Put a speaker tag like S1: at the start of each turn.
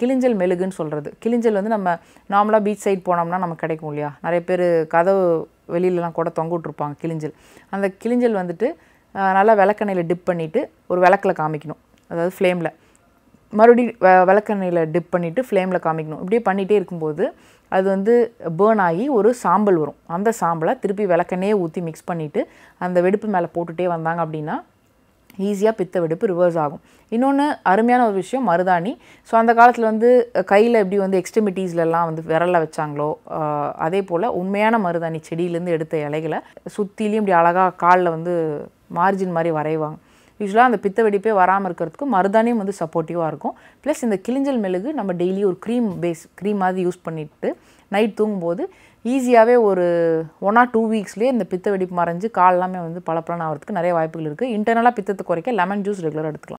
S1: கிளிஞ்சல் மெழுகுன்னு சொல்கிறது கிளிஞ்சல் வந்து நம்ம நார்மலாக பீச் சைட் போனோம்னா நமக்கு கிடைக்கும் இல்லையா நிறைய பேர் கதவு வெளியிலலாம் கூட தொங்க விட்ருப்பாங்க கிளிஞ்சல் அந்த கிளிஞ்சல் வந்துட்டு நல்லா விளக்கெண்ணெயில் டிப் பண்ணிவிட்டு ஒரு விளக்கில் காமிக்கணும் அதாவது ஃப்ளேமில் மறுபடியும் விளக்கெண்ணெயில் டிப் பண்ணிவிட்டு ஃப்ளேமில் காமிக்கணும் இப்படியே பண்ணிகிட்டே இருக்கும்போது அது வந்து பேர்ன் ஆகி ஒரு சாம்பல் வரும் அந்த சாம்பலை திருப்பி விளக்கெண்ணையே ஊற்றி மிக்ஸ் பண்ணிவிட்டு அந்த வெடுப்பு மேலே போட்டுகிட்டே வந்தாங்க அப்படின்னா ஈஸியாக பித்த வெடிப்பு ரிவர்ஸ் ஆகும் இன்னொன்று அருமையான ஒரு விஷயம் மருதாணி ஸோ அந்த காலத்தில் வந்து கையில் எப்படி வந்து எக்ஸ்ட்ரிமிட்டீஸ்லலாம் வந்து விரலில் வச்சாங்களோ அதே போல் உண்மையான மருதாணி செடியிலேருந்து எடுத்த இலைகளை சுற்றிலையும் இப்படி அழகாக காலில் வந்து மார்ஜின் மாதிரி வரைவாங்க யூஸ்வலாக அந்த பித்த வெடிப்பே வராமல் இருக்கிறதுக்கு மருதானியும் வந்து சப்போர்ட்டிவாக இருக்கும் ப்ளஸ் இந்த கிளிஞ்சல் மெழுகு நம்ம டெய்லி ஒரு க்ரீம் பேஸ் க்ரீம் மாதிரி யூஸ் பண்ணிவிட்டு நைட் தூங்கும்போது ஈஸியாகவே ஒரு ஒன் ஆர் டூ வீக்ஸ்லேயே இந்த பித்த வெடிப்பு மறைஞ்சு கால் எல்லாமே வந்து பலப்பலன் ஆகிறதுக்கு நிறைய வாய்ப்புகள் இருக்குது இன்டர்னலாக பித்தத்தை குறைக்க லெமன் ஜூஸ் ரெகுலராக எடுத்துக்கலாம்